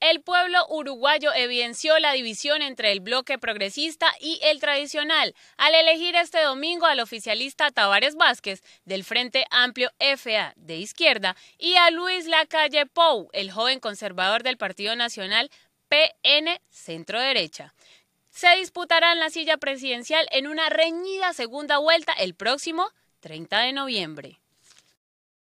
El pueblo uruguayo evidenció la división entre el bloque progresista y el tradicional al elegir este domingo al oficialista Tavares Vázquez del Frente Amplio FA de izquierda y a Luis Lacalle Pou, el joven conservador del Partido Nacional PN Centro Derecha. Se disputarán la silla presidencial en una reñida segunda vuelta el próximo 30 de noviembre.